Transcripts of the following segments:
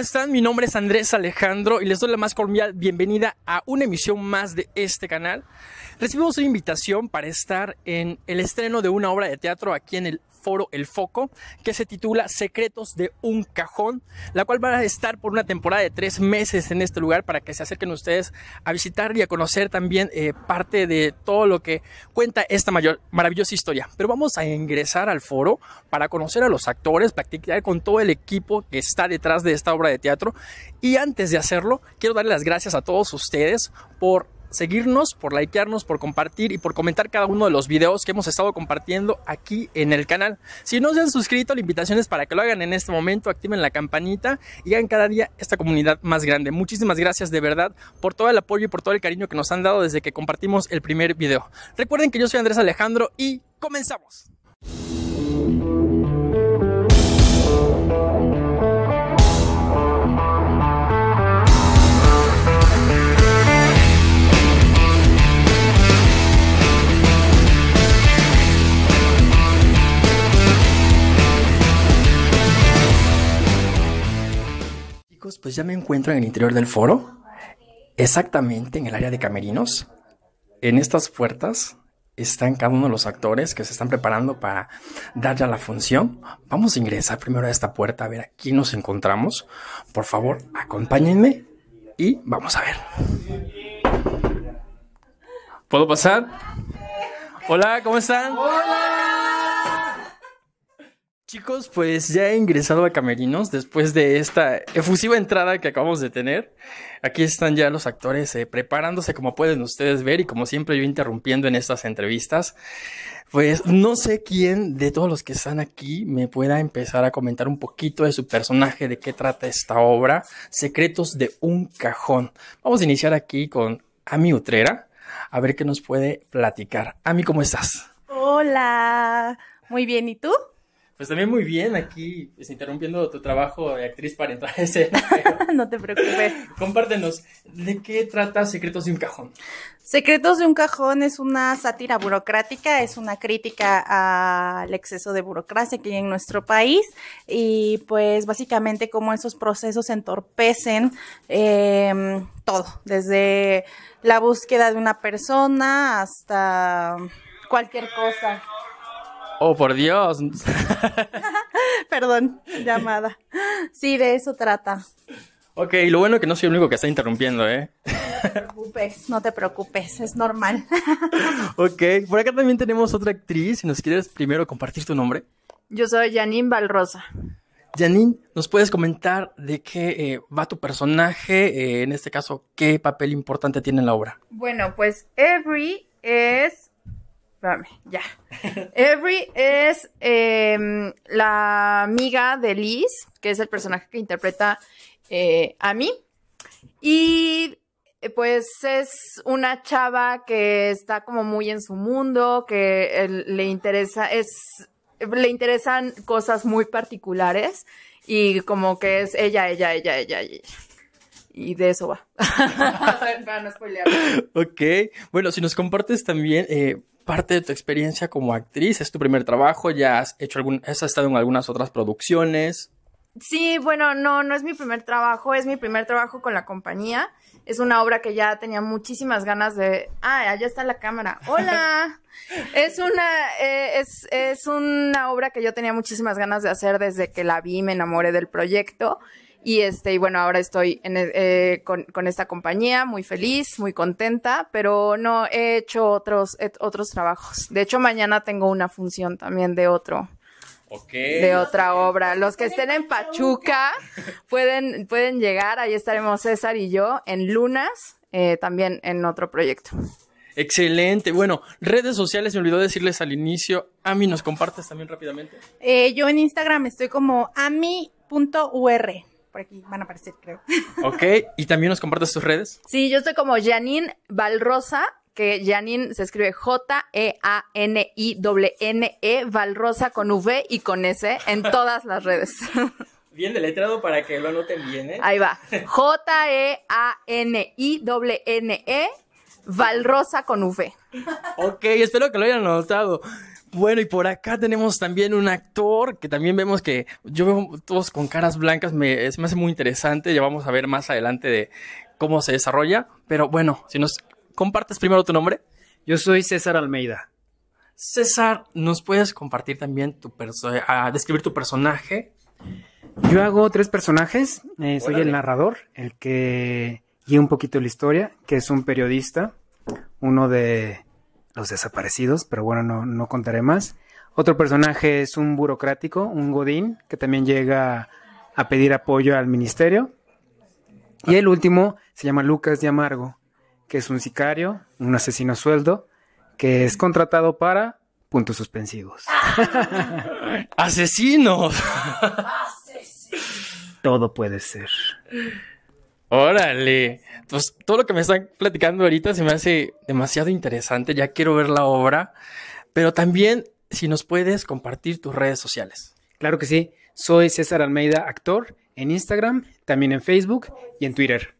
están? Mi nombre es Andrés Alejandro y les doy la más cordial bienvenida a una emisión más de este canal. Recibimos una invitación para estar en el estreno de una obra de teatro aquí en el foro El Foco, que se titula Secretos de un Cajón, la cual va a estar por una temporada de tres meses en este lugar para que se acerquen ustedes a visitar y a conocer también eh, parte de todo lo que cuenta esta maravillosa historia. Pero vamos a ingresar al foro para conocer a los actores, practicar con todo el equipo que está detrás de esta obra de teatro. Y antes de hacerlo, quiero darle las gracias a todos ustedes por seguirnos, por likearnos, por compartir y por comentar cada uno de los videos que hemos estado compartiendo aquí en el canal. Si no se han suscrito, la invitación es para que lo hagan en este momento, activen la campanita y hagan cada día esta comunidad más grande. Muchísimas gracias de verdad por todo el apoyo y por todo el cariño que nos han dado desde que compartimos el primer video. Recuerden que yo soy Andrés Alejandro y comenzamos. pues ya me encuentro en el interior del foro, exactamente en el área de camerinos. En estas puertas están cada uno de los actores que se están preparando para dar ya la función. Vamos a ingresar primero a esta puerta a ver aquí nos encontramos. Por favor, acompáñenme y vamos a ver. ¿Puedo pasar? Hola, ¿cómo están? Hola. Chicos, pues ya he ingresado a Camerinos después de esta efusiva entrada que acabamos de tener. Aquí están ya los actores eh, preparándose como pueden ustedes ver y como siempre yo interrumpiendo en estas entrevistas. Pues no sé quién de todos los que están aquí me pueda empezar a comentar un poquito de su personaje, de qué trata esta obra, Secretos de un cajón. Vamos a iniciar aquí con Ami Utrera, a ver qué nos puede platicar. Ami, ¿cómo estás? Hola, muy bien, ¿y tú? pues también muy bien aquí, pues, interrumpiendo tu trabajo de actriz para entrar a no te preocupes. Compártenos, ¿de qué trata Secretos de un Cajón? Secretos de un Cajón es una sátira burocrática, es una crítica al exceso de burocracia que hay en nuestro país y pues básicamente cómo esos procesos entorpecen em, todo, desde la búsqueda de una persona hasta cualquier cosa. Oh, por Dios. Perdón, llamada. Sí, de eso trata. Ok, lo bueno es que no soy el único que está interrumpiendo, ¿eh? No te preocupes, no te preocupes, es normal. ok, por acá también tenemos otra actriz, si nos quieres primero compartir tu nombre. Yo soy Janine Valrosa. Janine, ¿nos puedes comentar de qué eh, va tu personaje? Eh, en este caso, ¿qué papel importante tiene en la obra? Bueno, pues Every es espérame, ya. Every es em, la amiga de Liz, que es el personaje que interpreta eh, a mí. Y eh, pues es una chava que está como muy en su mundo, que le interesa, es, le interesan cosas muy particulares y como que es ella, ella, ella, ella, ella. Y de eso va. Ok, bueno, si nos compartes también eh, parte de tu experiencia como actriz, es tu primer trabajo, ya has hecho algún, has estado en algunas otras producciones. Sí, bueno, no, no es mi primer trabajo, es mi primer trabajo con la compañía. Es una obra que ya tenía muchísimas ganas de. Ah, allá está la cámara. ¡Hola! es una. Eh, es, es una obra que yo tenía muchísimas ganas de hacer desde que la vi, me enamoré del proyecto. Y este, y bueno, ahora estoy e, eh, con, esta compañía, muy feliz, muy contenta, pero no he hecho otros, otros trabajos. De hecho, mañana tengo una función también de otro. De otra obra. Los que estén en Pachuca pueden, pueden llegar, ahí estaremos César y yo en Lunas, eh, también en otro proyecto. Excelente. Bueno, redes sociales, me olvidó decirles al inicio. Ami, ¿nos compartes también rápidamente? Eh, yo en Instagram estoy como ami.ur aquí van a aparecer, creo. Ok, y también nos compartes tus redes. Sí, yo estoy como Janine Valrosa, que Janine se escribe J-E-A-N-I-N-E, Valrosa con V y con S en todas las redes. Bien deletrado para que lo anoten bien, ¿eh? Ahí va. J-E-A-N-I-N-E, e, Valrosa con V. Ok, espero que lo hayan anotado. Bueno, y por acá tenemos también un actor que también vemos que yo veo todos con caras blancas, me, se me hace muy interesante, ya vamos a ver más adelante de cómo se desarrolla, pero bueno, si nos compartes primero tu nombre. Yo soy César Almeida. César, ¿nos puedes compartir también tu personaje, describir tu personaje? Yo hago tres personajes, eh, soy el narrador, el que guía un poquito la historia, que es un periodista, uno de los desaparecidos, pero bueno, no, contaré más. Otro personaje es un burocrático, un godín, que también llega a pedir apoyo al ministerio. Y el último se llama Lucas de Amargo, que es un sicario, un asesino sueldo, que es contratado para puntos suspensivos. ¡Asesinos! Todo puede ser. Órale. Pues todo lo que me están platicando ahorita se me hace demasiado interesante. Ya quiero ver la obra. Pero también, si nos puedes compartir tus redes sociales. Claro que sí. Soy César Almeida, actor, en Instagram, también en Facebook y en Twitter.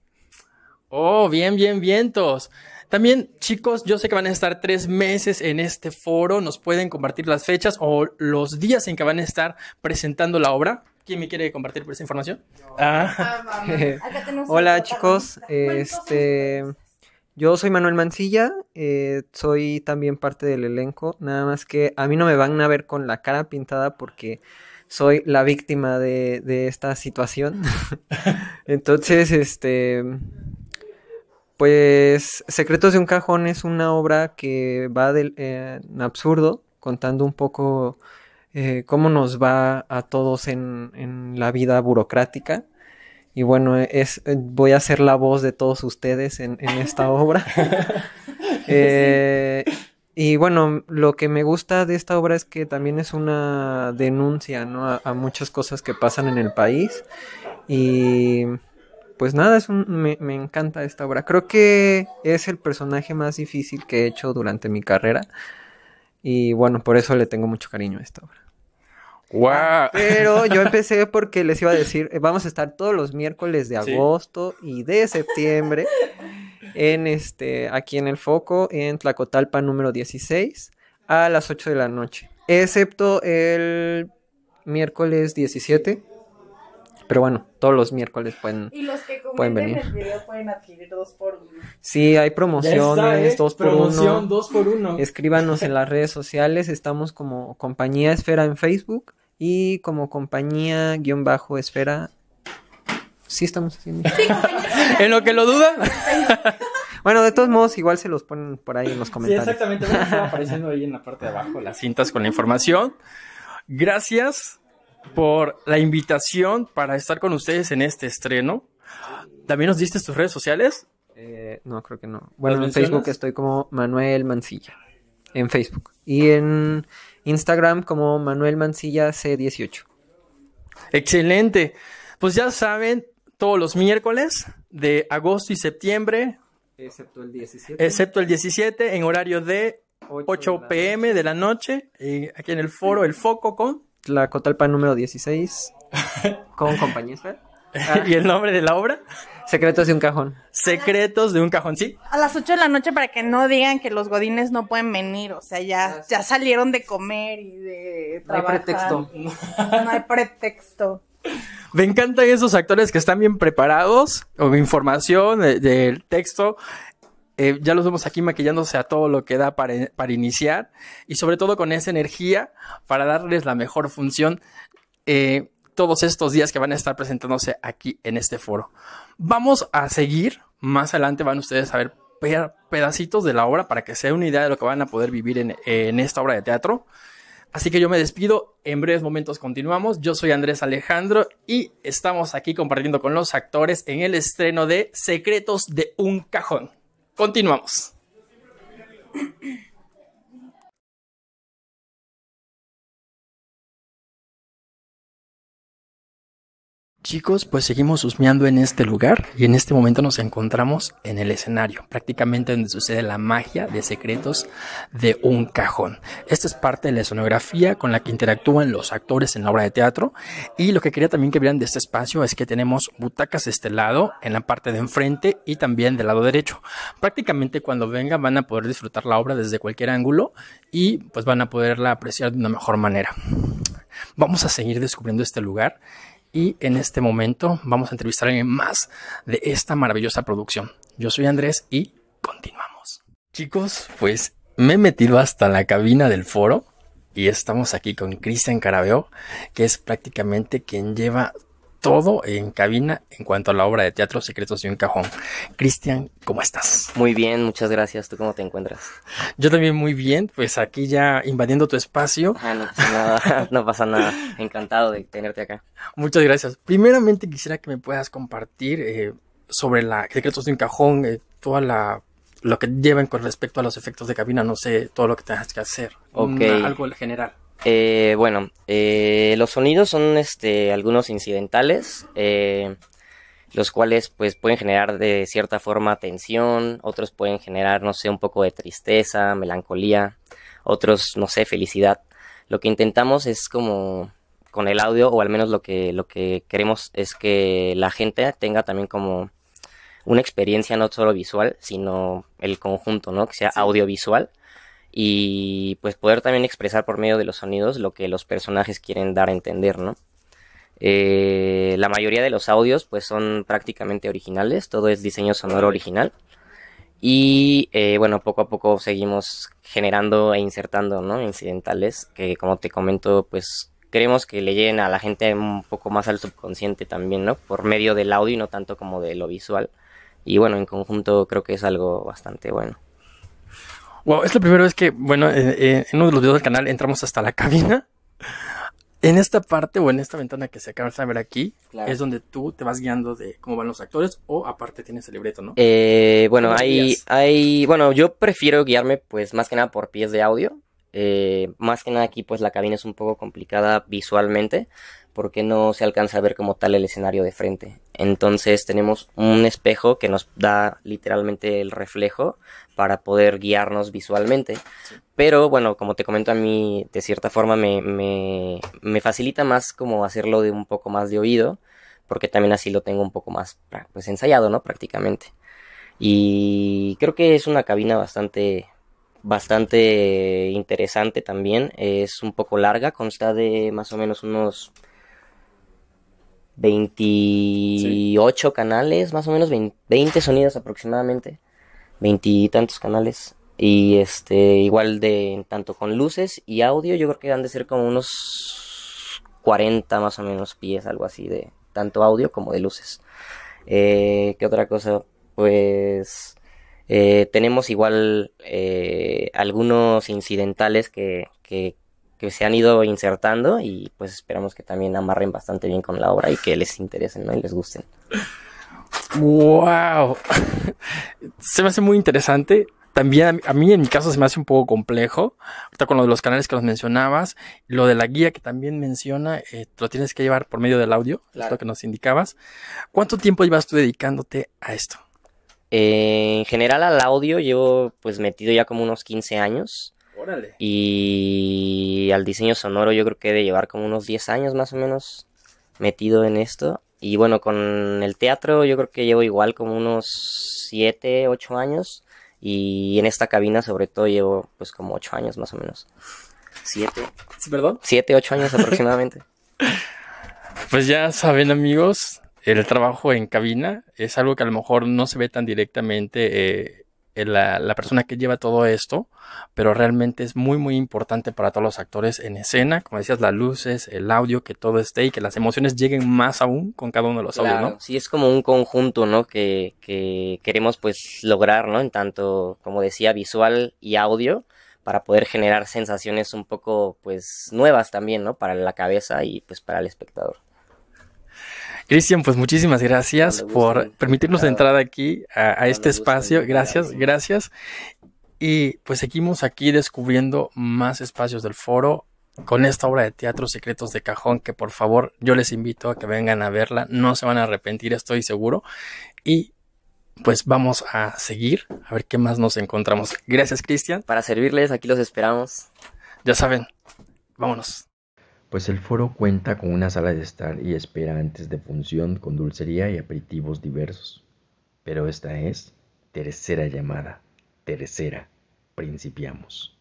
Oh, bien, bien, vientos. También, chicos, yo sé que van a estar tres meses en este foro. ¿Nos pueden compartir las fechas o los días en que van a estar presentando la obra? ¿Quién me quiere compartir por esa información? Ah. Ah, Hola chicos, este, yo soy Manuel Mancilla, eh, soy también parte del elenco, nada más que a mí no me van a ver con la cara pintada porque soy la víctima de, esta situación. Entonces, este, pues Secretos de un Cajón es una obra que va del eh, absurdo, contando un poco eh, cómo nos va a todos en, la vida burocrática. Y bueno, es, eh, voy a ser la voz de todos ustedes en, esta obra. Eh, y bueno, lo que me gusta de esta obra es que también es una denuncia a, muchas cosas que pasan en el país. Y pues nada, es me, me, encanta esta obra. Creo que es el personaje más difícil que he hecho durante mi carrera. Y bueno, por eso le tengo mucho cariño a esta obra. Pero yo empecé porque les iba a decir, eh, vamos a estar todos los miércoles de agosto y de septiembre en este aquí en el foco en Tlacotalpa número 16 a las 8 de la noche, excepto el miércoles 17 pero bueno, todos los miércoles pueden, y los que pueden venir. El video pueden adquirir dos por uno. Sí, hay promociones, ¿eh? dos por Promoción, dos por uno. Escríbanos en las redes sociales. Estamos como Compañía Esfera en Facebook y como Compañía guión bajo Esfera. Sí, estamos haciendo. en lo que lo duda. Bueno, de todos modos, igual se los ponen por ahí en los comentarios. Sí, exactamente. apareciendo ahí en la parte de abajo las cintas con la información. Gracias por la invitación para estar con ustedes en este estreno. ¿También nos diste tus redes sociales? Eh, no, creo que no. Bueno, en Facebook estoy como Manuel Mancilla. En Facebook. Y en Instagram como Manuel Mancilla C18. Excelente. Pues ya saben, todos los miércoles de agosto y septiembre. Excepto el 17. Excepto el 17, en horario de 8, pm de la noche, eh, aquí en el foro El Foco con la Cotalpa número 16. ¿Con compañía ¿Y el nombre de la obra? Secretos de un cajón. Secretos de un cajón, sí. A las 8 de la noche para que no digan que los godines no pueden venir, o sea, ya, ya salieron de comer y de... Trabajar. No hay pretexto. No hay pretexto. Me encantan esos actores que están bien preparados, con información, del texto, eh, ya los vemos aquí maquillándose a todo lo que da para, iniciar y sobre todo con esa energía para darles la mejor función eh, todos estos días que van a estar presentándose aquí en este foro. Vamos a seguir, más adelante van ustedes a ver pedacitos de la obra para que sea una idea de lo que van a poder vivir en, en esta obra de teatro. Así que yo me despido, en breves momentos continuamos. Yo soy Andrés Alejandro y estamos aquí compartiendo con los actores en el estreno de Secretos de un Cajón. Continuamos. Chicos, pues seguimos husmeando en este lugar y en este momento nos encontramos en el escenario, prácticamente donde sucede la magia de secretos de un cajón. Esta es parte de la escenografía con la que interactúan los actores en la obra de teatro y lo que quería también que vieran de este espacio es que tenemos butacas de este lado, en la parte de enfrente y también del lado derecho. Prácticamente cuando vengan van a poder disfrutar la obra desde cualquier ángulo y pues van a poderla apreciar de una mejor manera. Vamos a seguir descubriendo este lugar y en este momento vamos a entrevistar a alguien más de esta maravillosa producción. Yo soy Andrés y continuamos. Chicos, pues me he metido hasta la cabina del foro y estamos aquí con Cristian Carabeo, que es prácticamente quien lleva todo en cabina en cuanto a la obra de teatro Secretos de un Cajón. Cristian, ¿cómo estás? Muy bien, muchas gracias. ¿Tú cómo te encuentras? Yo también muy bien, pues aquí ya invadiendo tu espacio. Ah, no pasa nada, no pasa nada. Encantado de tenerte acá. Muchas gracias. Primeramente quisiera que me puedas compartir eh, sobre la Secretos de un Cajón, todo eh, toda lo que llevan con respecto a los efectos de cabina, no sé, todo lo que tengas que hacer. Okay. en algo general. Eh, bueno, eh, los sonidos son este, algunos incidentales, eh, los cuales pues pueden generar de cierta forma tensión, otros pueden generar, no sé, un poco de tristeza, melancolía, otros, no sé, felicidad. Lo que intentamos es como con el audio, o al menos lo que, lo que queremos es que la gente tenga también como una experiencia no solo visual, sino el conjunto, ¿no? Que sea audiovisual y pues poder también expresar por medio de los sonidos lo que los personajes quieren dar a entender, ¿no? Eh, la mayoría de los audios pues son prácticamente originales, todo es diseño sonoro original. Y eh, bueno, poco a poco seguimos generando e insertando, ¿no? Incidentales que como te comento pues creemos que le lleguen a la gente un poco más al subconsciente también, ¿no? Por medio del audio y no tanto como de lo visual. Y bueno, en conjunto creo que es algo bastante bueno. Wow, es lo primero es que, bueno, eh, eh, en uno de los videos del canal entramos hasta la cabina. En esta parte o en esta ventana que se acaba de ver aquí, es donde tú te vas guiando de cómo van los actores o aparte tienes el libreto, ¿no? Eh, bueno, hay, hay, bueno, yo prefiero guiarme pues más que nada por pies de audio. Eh, más que nada aquí pues la cabina es un poco complicada visualmente porque no se alcanza a ver como tal el escenario de frente. Entonces tenemos un espejo que nos da literalmente el reflejo para poder guiarnos visualmente. Pero bueno, como te comento a mí, de cierta forma me, me, me facilita más como hacerlo de un poco más de oído, porque también así lo tengo un poco más pues ensayado, ¿no? Prácticamente. Y creo que es una cabina bastante bastante interesante también. Es un poco larga, consta de más o menos unos 28 canales, más o menos 20, sonidos aproximadamente, veintitantos canales. Y este, igual de tanto con luces y audio, yo creo que han de ser como unos 40 más o menos pies, algo así, de tanto audio como de luces. Eh, ¿Qué otra cosa? Pues eh, tenemos igual eh, algunos incidentales que, que, se han ido insertando y pues esperamos que también amarren bastante bien con la obra y que les interesen ¿no? y les gusten. ¡Wow! se me hace muy interesante. También a mí en mi caso se me hace un poco complejo. Ahorita con lo de los canales que nos mencionabas, lo de la guía que también menciona, eh, lo tienes que llevar por medio del audio, es lo que nos indicabas. ¿Cuánto tiempo llevas tú dedicándote a esto? en general al audio llevo pues metido ya como unos 15 años. Órale. Y al diseño sonoro yo creo que he de llevar como unos 10 años más o menos metido en esto. Y bueno, con el teatro yo creo que llevo igual como unos 7, 8 años. Y en esta cabina sobre todo llevo pues como 8 años más o menos. ¿Perdón? 7, 8 años aproximadamente. pues ya saben amigos, el trabajo en cabina es algo que a lo mejor no se ve tan directamente eh, en la, persona que lleva todo esto, pero realmente es muy, muy importante para todos los actores en escena, como decías, las luces, el audio, que todo esté y que las emociones lleguen más aún con cada uno de los audios, ¿no? Sí, es como un conjunto, ¿no? Que, que queremos pues lograr, ¿no? En tanto, como decía, visual y audio para poder generar sensaciones un poco pues nuevas también, ¿no? Para la cabeza y pues para el espectador. Cristian, pues muchísimas gracias por permitirnos entrar aquí a, este espacio. Gracias, gracias. Y pues seguimos aquí descubriendo más espacios del foro con esta obra de teatro Secretos de Cajón, que por favor yo les invito a que vengan a verla, no se van a arrepentir, estoy seguro. Y pues vamos a seguir a ver qué más nos encontramos. Gracias, Cristian. Para servirles, aquí los esperamos. Ya saben, vámonos pues el foro cuenta con una sala de estar y espera antes de función con dulcería y aperitivos diversos. Pero esta es tercera llamada, tercera, principiamos.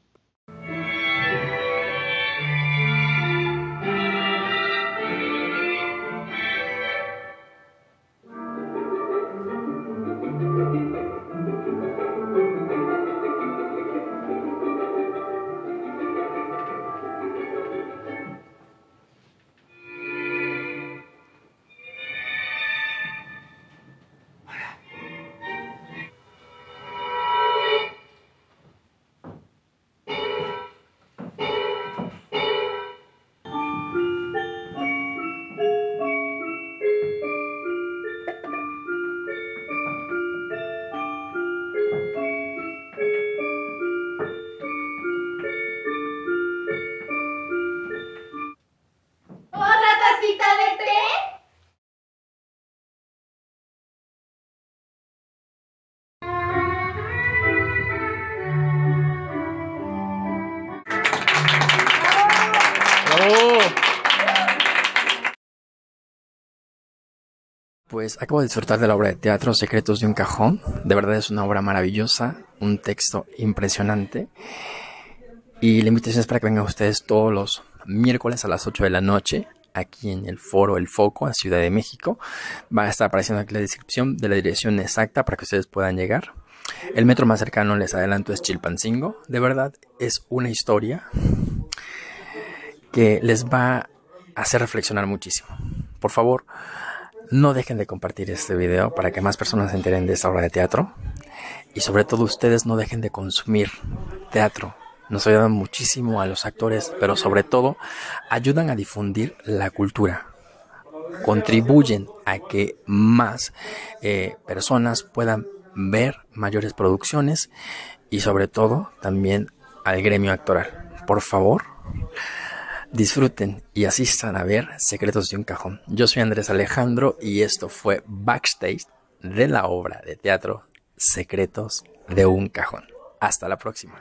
Pues acabo de disfrutar de la obra de teatro Secretos de un cajón. De verdad es una obra maravillosa, un texto impresionante. Y la invitación es para que vengan ustedes todos los miércoles a las 8 de la noche aquí en el foro El Foco, en Ciudad de México. Va a estar apareciendo aquí la descripción de la dirección exacta para que ustedes puedan llegar. El metro más cercano, les adelanto, es Chilpancingo. De verdad es una historia que les va a hacer reflexionar muchísimo. Por favor, no dejen de compartir este video para que más personas se enteren de esta obra de teatro. Y sobre todo ustedes no dejen de consumir teatro. Nos ayudan muchísimo a los actores, pero sobre todo ayudan a difundir la cultura. Contribuyen a que más eh, personas puedan ver mayores producciones y sobre todo también al gremio actoral. Por favor, disfruten y asistan a ver Secretos de un Cajón. Yo soy Andrés Alejandro y esto fue Backstage de la obra de teatro Secretos de un Cajón. Hasta la próxima.